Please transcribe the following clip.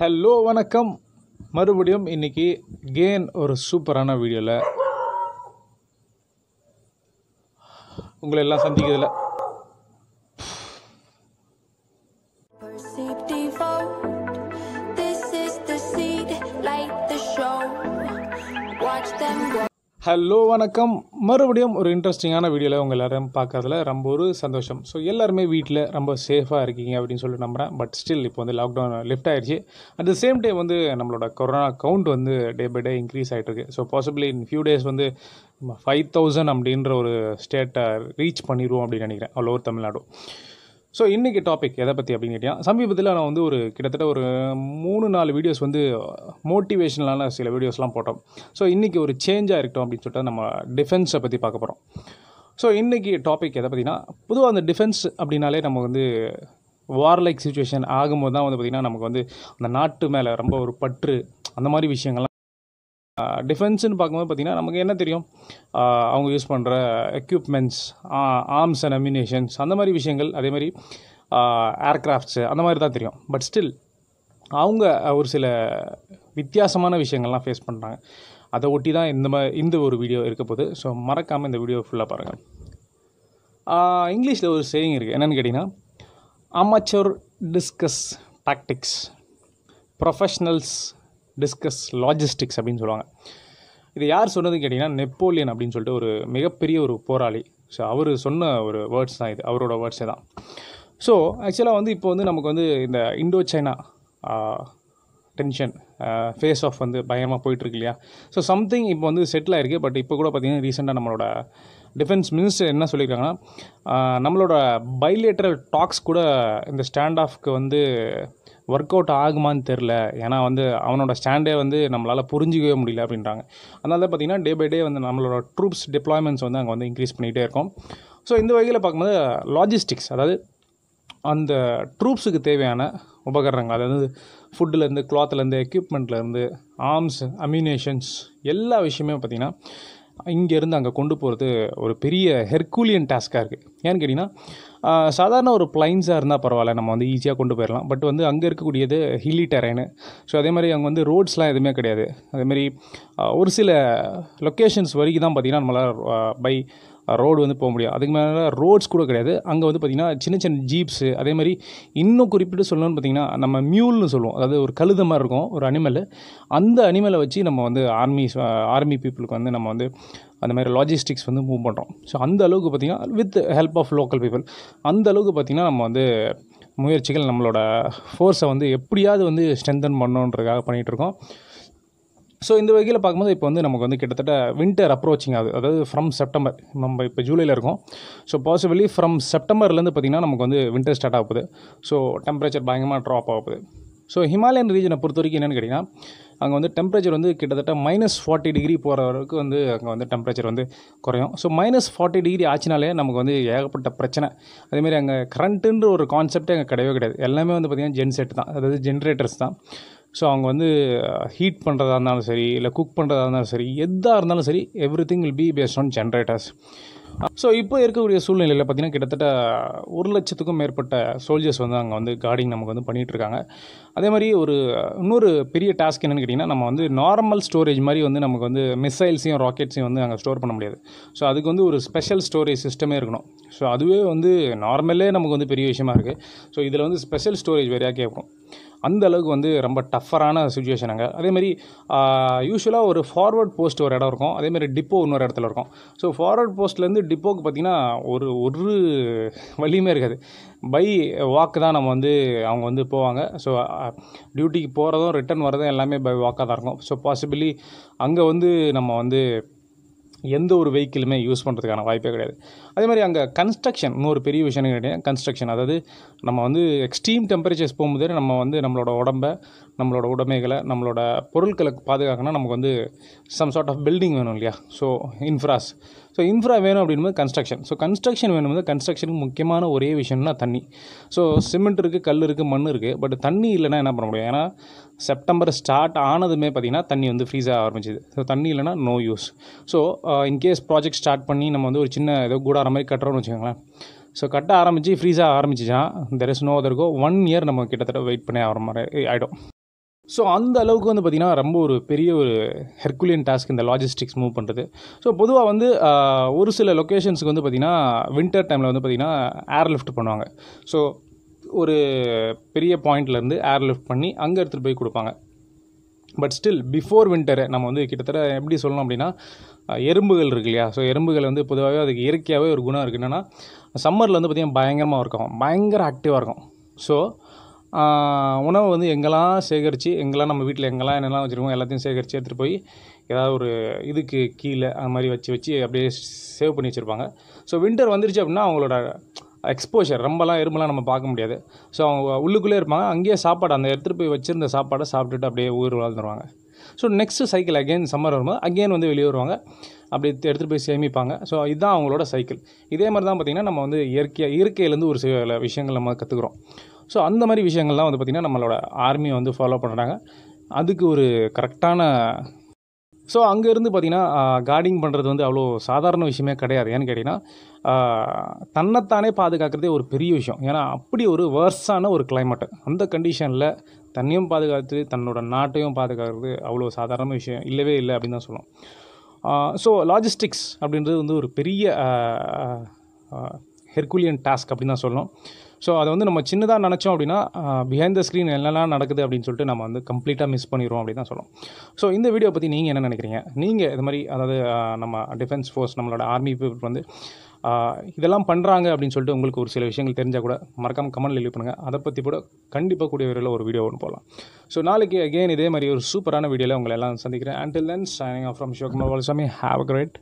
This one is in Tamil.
ஹலோ வணக்கம் மறுபடியும் இன்றைக்கி கேன் ஒரு சூப்பரான வீடியோவில் உங்களை எல்லாம் சந்திக்கிறதுல ஹலோ வணக்கம் மறுபடியும் ஒரு இன்ட்ரெஸ்டிங்கான வீடியோவில் உங்கள் எல்லோரும் பார்க்கறதுல ரொம்ப ஒரு சந்தோஷம் ஸோ எல்லாருமே வீட்டில் ரொம்ப சேஃபாக இருக்கீங்க அப்படின்னு சொல்லிட்டு நம்புகிறேன் பட் ஸ்டில் இப்போ வந்து லாக்டவுன் லிஃப்ட் ஆயிடுச்சு அட் த சேம் டைம் வந்து நம்மளோட கொரோனா கவுண்ட் வந்து டே பை டே இன்க்ரீஸ் ஆகிட்டு இருக்கு so possibly in few days வந்து ஃபைவ் தௌசண்ட் அப்படின்ற ஒரு ஸ்டேட்டை ரீச் பண்ணிடுவோம் அப்படின்னு நினைக்கிறேன் ஆல் ஓவர் தமிழ்நாடு ஸோ இன்றைக்கி டாபிக் எதை பற்றி அப்படின்னு கேட்டால் சமீபத்தில் நான் வந்து ஒரு கிட்டத்தட்ட ஒரு மூணு நாலு வீடியோஸ் வந்து மோட்டிவேஷனலான சில வீடியோஸ்லாம் போட்டோம் ஸோ இன்றைக்கி ஒரு சேஞ்சாக இருக்கட்டும் அப்படின்னு சொல்லிட்டு நம்ம டிஃபென்ஸை பற்றி பார்க்க போகிறோம் ஸோ இன்றைக்கி டாபிக் எதை பற்றினா பொதுவாக அந்த டிஃபென்ஸ் அப்படின்னாலே நம்ம வந்து வார்லைக் சுச்சுவேஷன் ஆகும்போது தான் வந்து பார்த்திங்கன்னா நமக்கு வந்து அந்த நாட்டு மேலே ரொம்ப ஒரு பற்று அந்த மாதிரி விஷயங்கள்லாம் டிஃபென்ஸ்னு பார்க்கும்போது பார்த்திங்கன்னா நமக்கு என்ன தெரியும் அவங்க யூஸ் பண்ணுற எக்யூப்மெண்ட்ஸ் ஆர்ம்ஸ் அண்ட் அம்யூனேஷன்ஸ் அந்த மாதிரி விஷயங்கள் அதே மாதிரி ஏர்க்ராஃப்ட்ஸு அந்த மாதிரி தான் தெரியும் பட் ஸ்டில் அவங்க ஒரு சில வித்தியாசமான விஷயங்கள்லாம் ஃபேஸ் பண்ணுறாங்க அதை ஒட்டி தான் இந்த மாதிரி இந்த ஒரு வீடியோ இருக்க போது ஸோ மறக்காமல் இந்த வீடியோ ஃபுல்லாக பாருங்கள் இங்கிலீஷில் ஒரு சேயிங் இருக்குது என்னென்னு கேட்டிங்கன்னா amateurs discuss tactics professionals discuss logistics அப்படின்னு சொல்லுவாங்க இது யார் சொன்னதுன்னு கேட்டிங்கன்னா நெப்போலியன் அப்படின்னு சொல்லிட்டு ஒரு மிகப்பெரிய ஒரு போராளி ஸோ அவர் சொன்ன ஒரு வேர்ட்ஸ் தான் இது அவரோட வேர்ட்ஸே தான் ஸோ ஆக்சுவலாக வந்து இப்போ வந்து நமக்கு வந்து இந்த Indo China tension face off வந்து பயமாக போயிட்டுருக்கு இல்லையா ஸோ சம்திங் இப்போ வந்து செட்டில் ஆயிருக்கு பட் இப்போ கூட பார்த்திங்கன்னா ரீசெண்டாக நம்மளோட டிஃபென்ஸ் மினிஸ்டர் என்ன சொல்லியிருக்காங்கன்னா நம்மளோட பைலேட்டரல் டாக்ஸ் கூட இந்த ஸ்டாண்ட் ஆஃப்க்கு வந்து ஒர்க் அவுட் ஆகுமான்னு தெரில ஏன்னா வந்து அவனோட ஸ்டாண்டே வந்து நம்மளால் புரிஞ்சிக்கவே முடியல அப்படின்றாங்க அதனால தான் பார்த்திங்கன்னா டே பை டே வந்து நம்மளோட ட்ரூப்ஸ் டிப்ளாய்மெண்ட்ஸ் வந்து அங்கே வந்து இன்க்ரீஸ் பண்ணிகிட்டே இருக்கும் ஸோ இந்த வகையில் பார்க்கும்போது லாஜிஸ்டிக்ஸ் அதாவது அந்த ட்ரூப்ஸுக்கு தேவையான உபகரணங்கள் அதாவது ஃபுட்டுலேருந்து கிளாத்துலேருந்து எக்யூப்மெண்ட்லேருந்து ஆர்ம்ஸ் அம்யூனேஷன்ஸ் எல்லா விஷயமே பார்த்திங்கன்னா இங்கேருந்து அங்கே கொண்டு போகிறது ஒரு பெரிய ஹெர்கூலியன் டாஸ்க்காக இருக்குது ஏன்னு கேட்டிங்கன்னா சாதாரண ஒரு பிளைன்ஸாக இருந்தால் பரவாயில்ல நம்ம வந்து ஈஸியாக கொண்டு போயிடலாம் பட் வந்து அங்கே இருக்கக்கூடியது ஹில்லி டெரைனு ஸோ அதே மாதிரி அங்கே வந்து ரோட்ஸ்லாம் எதுவுமே கிடையாது அதேமாரி ஒரு சில லொக்கேஷன்ஸ் வரைக்கும் தான் பார்த்திங்கன்னா நம்மளால் பை ரோடு வந்து போக முடியும் அதுக்கு மேலே ரோட்ஸ் கூட கிடையாது அங்கே வந்து பார்த்திங்கன்னா சின்ன சின்ன ஜீப்ஸு அதே மாதிரி இன்னும் குறிப்பிட்டு சொல்லணும்னு பார்த்திங்கன்னா நம்ம மியூல்னு சொல்லுவோம் அதாவது ஒரு கழுத மாதிரி இருக்கும் ஒரு அனிமல் அந்த அனிமலை வச்சு நம்ம வந்து ஆர்மி ஆர்மி பீப்புளுக்கு வந்து நம்ம வந்து அந்த மாதிரி லாஜிஸ்டிக்ஸ் வந்து மூவ் பண்ணுறோம் ஸோ அந்த அளவுக்கு பார்த்திங்கன்னா with help of local people அந்த அளவுக்கு பார்த்திங்கன்னா நம்ம வந்து முயற்சிகள் நம்மளோட ஃபோர்ஸை வந்து எப்படியாவது வந்து ஸ்ட்ரென்தன் பண்ணோன்றதுக்காக பண்ணிகிட்ருக்கோம் ஸோ இந்த வகையில் பார்க்கும்போது இப்போ வந்து நமக்கு வந்து கிட்டத்தட்ட வின்டர் அப்ரோச்சிங் ஆகுது அதாவது ஃப்ரம் செப்டம்பர் நம்ம இப்போ ஜூலையில் இருக்கோம் ஸோ பாசிபிளி ஃப்ரம் செப்டம்பர்லேருந்து பார்த்திங்கன்னா நமக்கு வந்து வின்டர் ஸ்டார்ட் ஆகுது ஸோ டெம்பரேச்சர் பயங்கரமாக ட்ராப் ஆகுது ஸோ ஹிமாலயன் ரீஜனை பொறுத்த வரைக்கும் என்னென்னு கேட்டிங்கன்னா அங்கே வந்து டெம்பரேச்சர் வந்து கிட்டத்தட்ட மைனஸ் ஃபார்ட்டி டிகிரி போகிற அளவுக்கு வந்து அங்கே வந்து டெம்பரேச்சர் வந்து குறையும் ஸோ மைனஸ் ஃபார்ட்டி டிகிரி ஆச்சுனாலே நமக்கு வந்து ஏகப்பட்ட பிரச்சனை அதேமாதிரி அங்கே கரண்ட்டுன்ற ஒரு கான்செப்டே அங்கே கிடையவே கிடையாது எல்லாமே வந்து பார்த்திங்கன்னா ஜென்செட் தான் அதாவது ஜென்ரேட்டர்ஸ் தான் ஸோ அவங்க வந்து ஹீட் uh, பண்ணுறதா இருந்தாலும் சரி இல்லை குக் பண்ணுறதா இருந்தாலும் சரி எதாக இருந்தாலும் சரி everything will be based on generators so இப்போ இருக்கக்கூடிய சூழ்நிலையில் பார்த்திங்கன்னா கிட்டத்தட்ட ஒரு லட்சத்துக்கும் மேற்பட்ட சோல்ஜர்ஸ் வந்து அங்கே வந்து கார்டிங் நமக்கு வந்து பண்ணிகிட்ருக்காங்க அதே மாதிரி ஒரு இன்னொரு பெரிய டாஸ்க் என்னென்னு கேட்டிங்கன்னா நம்ம வந்து நார்மல் ஸ்டோரேஜ் மாதிரி வந்து நமக்கு வந்து மிசைல்ஸையும் ராக்கெட்ஸையும் வந்து அங்கே ஸ்டோர் பண்ண முடியாது ஸோ அதுக்கு வந்து ஒரு ஸ்பெஷல் ஸ்டோரேஜ் சிஸ்டமே இருக்கணும் ஸோ அதுவே வந்து நார்மலே நமக்கு வந்து பெரிய விஷயமா இருக்குது ஸோ இதில் வந்து ஸ்பெஷல் ஸ்டோரேஜ் வேறையாக கேட்கும் அந்த அளவுக்கு வந்து ரொம்ப டஃப்பரான அங்கே அதேமாதிரி யூஸ்வலாக ஒரு ஃபார்வர்ட் போஸ்ட் ஒரு இடம் இருக்கும் அதேமாதிரி டிப்போ இன்னொரு இடத்துல இருக்கும் ஸோ ஃபார்வர்ட் போஸ்ட்லேருந்து டிப்போக்கு பார்த்திங்கன்னா ஒரு ஒரு வழியுமே இருக்காது பை வாக்கு தான் நம்ம வந்து அவங்க வந்து போவாங்க ஸோ டியூட்டிக்கு போகிறதும் ரிட்டர்ன் வரதும் எல்லாமே பை வாக்காக தான் இருக்கும் ஸோ பாசிபிளி அங்கே வந்து நம்ம வந்து எந்த ஒரு வெஹிக்கிளுமே யூஸ் பண்ணுறதுக்கான வாய்ப்பே கிடையாது அதே மாதிரி அங்கே கன்ஸ்ட்ரக்ஷன் இன்னொரு பெரிய விஷயம் கிடையாது கன்ஸ்ட்ரக்ஷன் அதாவது நம்ம வந்து எக்ஸ்ட்ரீம் டெம்பரேச்சர்ஸ் போகும்போது நம்ம வந்து நம்மளோட உடம்பை நம்மளோட உடைமைகளை நம்மளோட பொருட்களை பாதுகாக்கணும்னா நமக்கு வந்து சம் சார்ட் ஆஃப் பில்டிங் வேணும் இல்லையா ஸோ இன்ஃப்ராஸ் ஸோ இன்ஃப்ரா வேணும் அப்படின்போது கன்ஸ்ட்ரக்ஷன் ஸோ கன்ஸ்ட்ரக்ஷன் வேணும்போது கன்ஸ்ட்ரக்ஷனுக்கு முக்கியமான ஒரே விஷயம்னா தண்ணி ஸோ சிமெண்ட் இருக்குது கல் இருக்குது மண் இருக்குது பட் தண்ணி இல்லைனா என்ன பண்ண முடியும் ஏன்னா செப்டம்பர் ஸ்டார்ட் ஆனதுமே பார்த்திங்கன்னா தண்ணி வந்து ஃப்ரீஸாக ஆரம்பிச்சிது ஸோ தண்ணி இல்லைனா no use so in case project start பண்ணி நம்ம வந்து ஒரு சின்ன ஏதோ கூடாற மாதிரி கட்டுறோம்னு வச்சுக்கோங்களேன் ஸோ கட்ட ஆரம்பித்து ஃப்ரீஸாக ஆரம்பிச்சிச்சான் தெர் இஸ் நோ அதர்கோ ஒன் இயர் நம்ம கிட்டத்தட்ட வெயிட் பண்ணி ஆகிற மாதிரி ஆகிடும் ஸோ அந்த அளவுக்கு வந்து பார்த்திங்கன்னா ரொம்ப ஒரு பெரிய ஒரு ஹெர்குலியன் டாஸ்க் இந்த லாஜிஸ்டிக்ஸ் மூவ் பண்ணுறது ஸோ பொதுவாக வந்து ஒரு சில லொக்கேஷன்ஸுக்கு வந்து பார்த்திங்கன்னா வின்டர் டைமில் வந்து பார்த்திங்கன்னா ஏர் லிஃப்ட் பண்ணுவாங்க ஸோ ஒரு பெரிய பாயிண்ட்லேருந்து ஏர் லிஃப்ட் பண்ணி அங்கே எடுத்துகிட்டு போய் கொடுப்பாங்க பட் ஸ்டில் பிஃபோர் வின்டர் நம்ம வந்து கிட்டத்தட்ட எப்படி சொல்லணும் அப்படின்னா எறும்புகள் இருக்கு இல்லையா ஸோ எறும்புகள் வந்து பொதுவாகவே அதுக்கு இயற்கையாகவே ஒரு குணம் இருக்குது என்னென்னா சம்மரில் வந்து பார்த்திங்கன்னா பயங்கரமாக இருக்கும் பயங்கர ஆக்டிவாக இருக்கும் ஸோ உணவை வந்து எங்கெல்லாம் சேகரித்து எங்கெல்லாம் நம்ம வீட்டில் எங்கெல்லாம் என்னெல்லாம் வச்சுருக்கோம் எல்லாத்தையும் சேகரித்து எடுத்துகிட்டு போய் ஏதாவது ஒரு இதுக்கு கீழே அது மாதிரி வச்சு வச்சு அப்படியே சேவ் பண்ணி வச்சுருப்பாங்க ஸோ வின்டர் வந்துருச்சு அப்படின்னா அவங்களோட எக்ஸ்போஷர் ரொம்பலாம் எறும்பெலாம் நம்ம பார்க்க முடியாது ஸோ அவங்க உள்ளுக்குள்ளே இருப்பாங்க அங்கேயே சாப்பாடு அந்த எடுத்துகிட்டு போய் வச்சுருந்த சாப்பாடை சாப்பிட்டுட்டு அப்படியே ஊர் வாழ்ந்துருவாங்க so next cycle again summer வரும்போது அகெயின் வந்து வெளியே வருவாங்க அப்படி எடுத்துகிட்டு போய் சேமிப்பாங்க ஸோ இதுதான் அவங்களோட சைக்கிள் இதே மாதிரி தான் பார்த்திங்கன்னா நம்ம வந்து இயற்கையாக இயற்கையிலேருந்து ஒரு சில விஷயங்கள் நம்ம கற்றுக்குறோம் ஸோ அந்த மாதிரி விஷயங்கள்லாம் வந்து பார்த்திங்கன்னா நம்மளோட ஆர்மியை வந்து ஃபாலோ பண்ணுறாங்க அதுக்கு ஒரு கரெக்டான ஸோ அங்கேருந்து பார்த்திங்கன்னா கார்டிங் பண்ணுறது வந்து அவ்வளோ சாதாரண விஷயமே கிடையாது ஏன்னு கேட்டிங்கன்னா தன்னைத்தானே பாதுகாக்கிறதே ஒரு பெரிய விஷயம் ஏன்னா அப்படி ஒரு வேர்ஸான ஒரு கிளைமேட்டு அந்த கண்டிஷனில் தன்னையும் பாதுகாத்து தன்னோட நாட்டையும் பாதுகாக்கிறது அவ்வளோ சாதாரண விஷயம் இல்லவே இல்லை அப்படின்னு தான் சொல்லணும் ஸோ லாஜிஸ்டிக்ஸ் அப்படின்றது வந்து ஒரு பெரிய ஹெர்குலியன் டாஸ்க் அப்படின்னு தான் சொல்லணும் ஸோ அதை வந்து நம்ம சின்னதாக நினச்சோம் அப்படின்னா பிஹைண்ட் த ஸ்க்ரீன் என்னெல்லாம் நடக்குது அப்படின்னு சொல்லிட்டு நம்ம வந்து கம்ப்ளீட்டாக மிஸ் பண்ணிடுவோம் அப்படின்னு தான் சொல்லணும் ஸோ இந்த வீடியோ பற்றி நீங்கள் என்ன நினைக்கிறீங்க நீங்கள் இது மாதிரி அதாவது நம்ம டிஃபென்ஸ் ஃபோர்ஸ் நம்மளோட ஆர்மி பீப்புள் வந்து இதெல்லாம் பண்ணுறாங்க அப்படின்னு சொல்லிட்டு உங்களுக்கு ஒரு சில விஷயங்கள் தெரிஞ்சால் கூட மறக்காமல் கமெண்ட் லீவ் பண்ணுங்கள் அதை பற்றி கூட கண்டிப்பாக கூடிய வரையில் ஒரு வீடியோ ஒன்று போகலாம் ஸோ நாளைக்கு அகெயின் இதே மாதிரி ஒரு சூப்பரான வீடியோவில் உங்களை எல்லாம் சந்திக்கிறேன் until then signing off from Sivakumar Sami have great